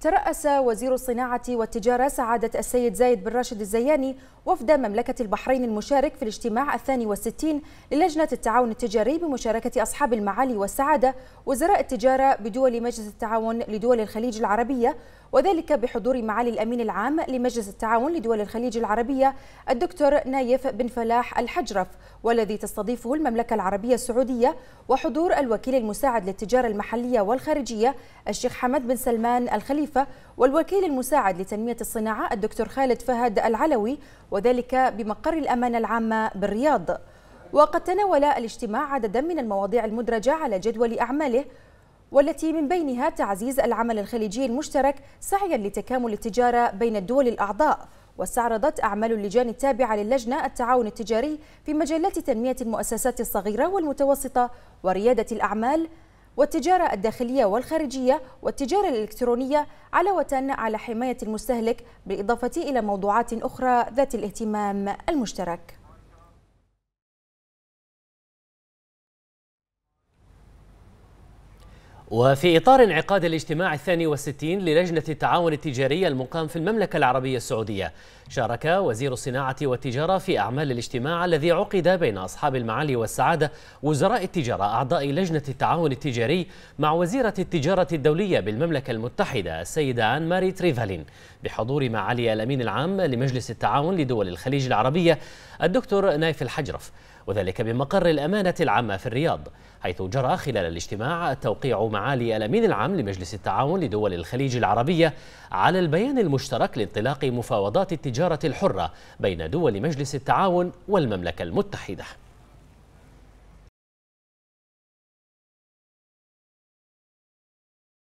ترأس وزير الصناعة والتجارة سعادة السيد زايد بن راشد الزياني وفد مملكة البحرين المشارك في الاجتماع الثاني والستين للجنة التعاون التجاري بمشاركة أصحاب المعالي والسعادة وزراء التجارة بدول مجلس التعاون لدول الخليج العربية وذلك بحضور معالي الأمين العام لمجلس التعاون لدول الخليج العربية الدكتور نايف بن فلاح الحجرف والذي تستضيفه المملكة العربية السعودية وحضور الوكيل المساعد للتجارة المحلية والخارجية الشيخ حمد بن سلمان الخليفة الخليفة والوكيل المساعد لتنمية الصناعة الدكتور خالد فهد العلوي وذلك بمقر الأمانة العامة بالرياض وقد تناول الاجتماع عددا من المواضيع المدرجة على جدول أعماله والتي من بينها تعزيز العمل الخليجي المشترك سعيا لتكامل التجارة بين الدول الأعضاء واستعرضت أعمال اللجان التابعة للجنة التعاون التجاري في مجالات تنمية المؤسسات الصغيرة والمتوسطة وريادة الأعمال والتجارة الداخلية والخارجية والتجارة الإلكترونية علاوة على حماية المستهلك بالإضافة إلى موضوعات أخرى ذات الاهتمام المشترك وفي إطار انعقاد الاجتماع الثاني والستين للجنة التعاون التجاري المقام في المملكة العربية السعودية شارك وزير الصناعة والتجارة في أعمال الاجتماع الذي عقد بين أصحاب المعالي والسعادة وزراء التجارة أعضاء لجنة التعاون التجاري مع وزيرة التجارة الدولية بالمملكة المتحدة السيدة آن ماري تريفالين بحضور معالي الأمين العام لمجلس التعاون لدول الخليج العربية الدكتور نايف الحجرف وذلك بمقر الأمانة العامة في الرياض حيث جرى خلال الاجتماع توقيع معالي الأمين العام لمجلس التعاون لدول الخليج العربية على البيان المشترك لانطلاق مفاوضات التجارة الحرة بين دول مجلس التعاون والمملكة المتحدة